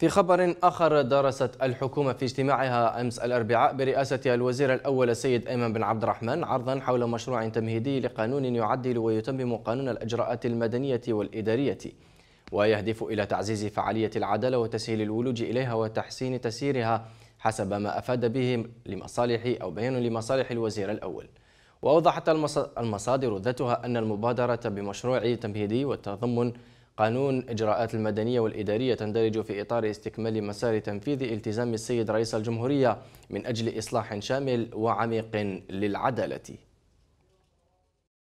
في خبر آخر درست الحكومة في اجتماعها أمس الأربعاء برئاسة الوزير الأول السيد أيمن بن عبد الرحمن عرضا حول مشروع تمهيدي لقانون يعدل ويتمم قانون الأجراءات المدنية والإدارية ويهدف إلى تعزيز فعالية العدالة وتسهيل الولوج إليها وتحسين تسييرها حسب ما أفاد به لمصالح أو بيان لمصالح الوزير الأول وأوضحت المصادر ذاتها أن المبادرة بمشروع تمهيدي والتضمن قانون إجراءات المدنية والإدارية تندرج في إطار استكمال مسار تنفيذ التزام السيد رئيس الجمهورية من أجل إصلاح شامل وعميق للعدالة